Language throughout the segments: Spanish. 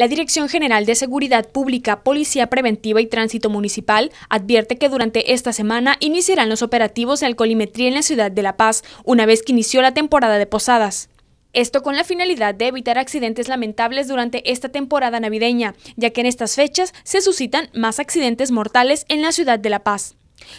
La Dirección General de Seguridad Pública, Policía Preventiva y Tránsito Municipal advierte que durante esta semana iniciarán los operativos de alcoholimetría en la ciudad de La Paz, una vez que inició la temporada de posadas. Esto con la finalidad de evitar accidentes lamentables durante esta temporada navideña, ya que en estas fechas se suscitan más accidentes mortales en la ciudad de La Paz.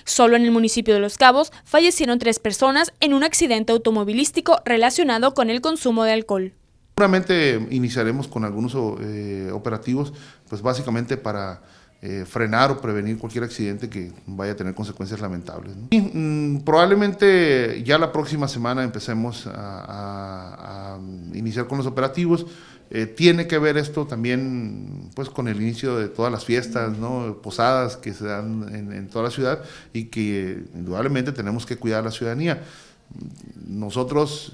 Solo en el municipio de Los Cabos fallecieron tres personas en un accidente automovilístico relacionado con el consumo de alcohol. Seguramente iniciaremos con algunos eh, operativos, pues básicamente para eh, frenar o prevenir cualquier accidente que vaya a tener consecuencias lamentables. Y, mm, probablemente ya la próxima semana empecemos a, iniciar con los operativos. Eh, tiene que ver esto también pues con el inicio de todas las fiestas, ¿no? posadas que se dan en, toda la ciudad y que indudablemente tenemos que cuidar a la ciudadanía. Nosotros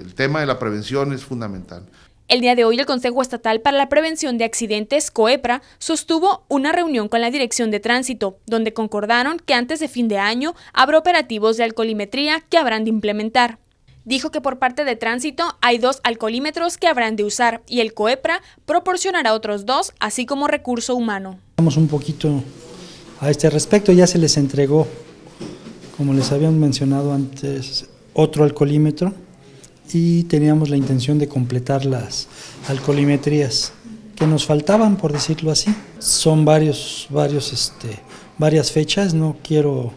el tema de la prevención es fundamental. El día de hoy el Consejo Estatal para la Prevención de Accidentes, COEPRA, sostuvo una reunión con la Dirección de Tránsito, donde concordaron que antes de fin de año habrá operativos de alcoholimetría que habrán de implementar. Dijo que por parte de tránsito hay dos alcoholímetros que habrán de usar y el COEPRA proporcionará otros dos, así como recurso humano. Vamos un poquito a este respecto, ya se les entregó, como les habían mencionado antes, otro alcoholímetro y teníamos la intención de completar las alcoholimetrías que nos faltaban, por decirlo así. Son varios, varios, este, varias fechas, no quiero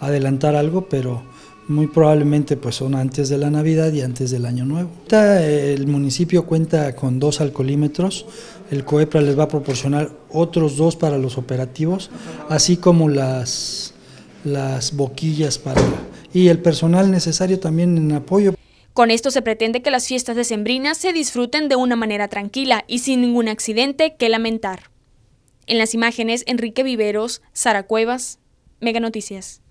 adelantar algo, pero muy probablemente pues son antes de la Navidad y antes del Año Nuevo. Eh, el municipio cuenta con dos alcoholímetros, el COEPRA les va a proporcionar otros dos para los operativos, así como las, las boquillas para, y el personal necesario también en apoyo. Con esto se pretende que las fiestas decembrinas se disfruten de una manera tranquila y sin ningún accidente que lamentar. En las imágenes, Enrique Viveros, Sara Cuevas, Mega Noticias.